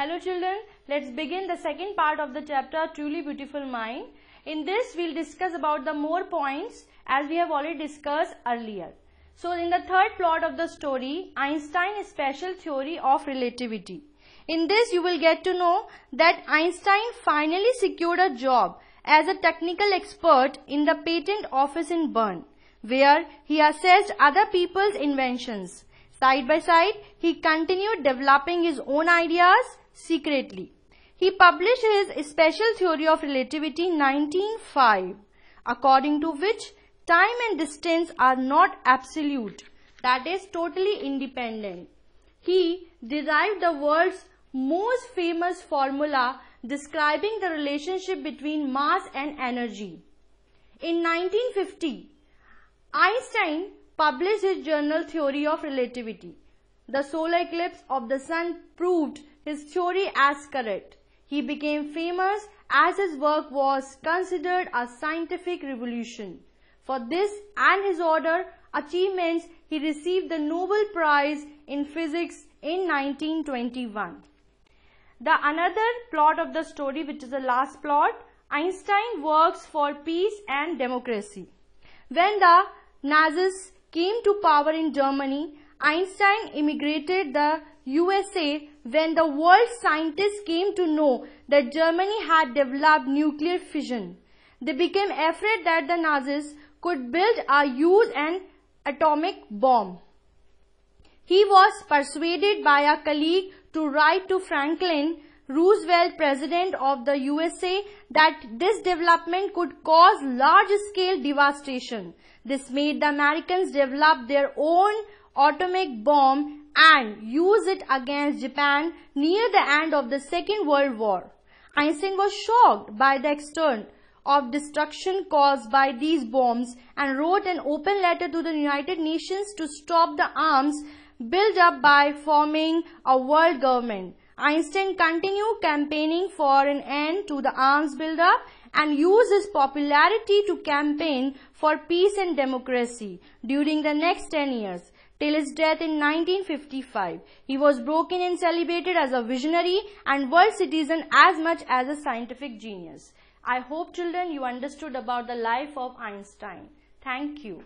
Hello children, let's begin the second part of the chapter Truly Beautiful Mind. In this we'll discuss about the more points as we have already discussed earlier. So in the third plot of the story, Einstein's special theory of relativity. In this you will get to know that Einstein finally secured a job as a technical expert in the patent office in Bern where he assessed other people's inventions. Side by side, he continued developing his own ideas secretly. He published his special theory of relativity in 1905, according to which time and distance are not absolute, that is totally independent. He derived the world's most famous formula describing the relationship between mass and energy. In 1950, Einstein published his journal theory of relativity. The solar eclipse of the sun proved his story as correct. He became famous as his work was considered a scientific revolution. For this and his other achievements, he received the Nobel Prize in Physics in 1921. The another plot of the story, which is the last plot, Einstein works for peace and democracy. When the Nazis came to power in Germany, Einstein immigrated the USA when the world scientists came to know that Germany had developed nuclear fission. They became afraid that the Nazis could build or use an atomic bomb. He was persuaded by a colleague to write to Franklin Roosevelt, President of the USA, that this development could cause large-scale devastation. This made the Americans develop their own atomic bomb and use it against Japan near the end of the Second World War. Einstein was shocked by the extent of destruction caused by these bombs and wrote an open letter to the United Nations to stop the arms built up by forming a world government. Einstein continued campaigning for an end to the arms buildup and used his popularity to campaign for peace and democracy during the next 10 years till his death in 1955. He was broken and celebrated as a visionary and world citizen as much as a scientific genius. I hope children you understood about the life of Einstein. Thank you.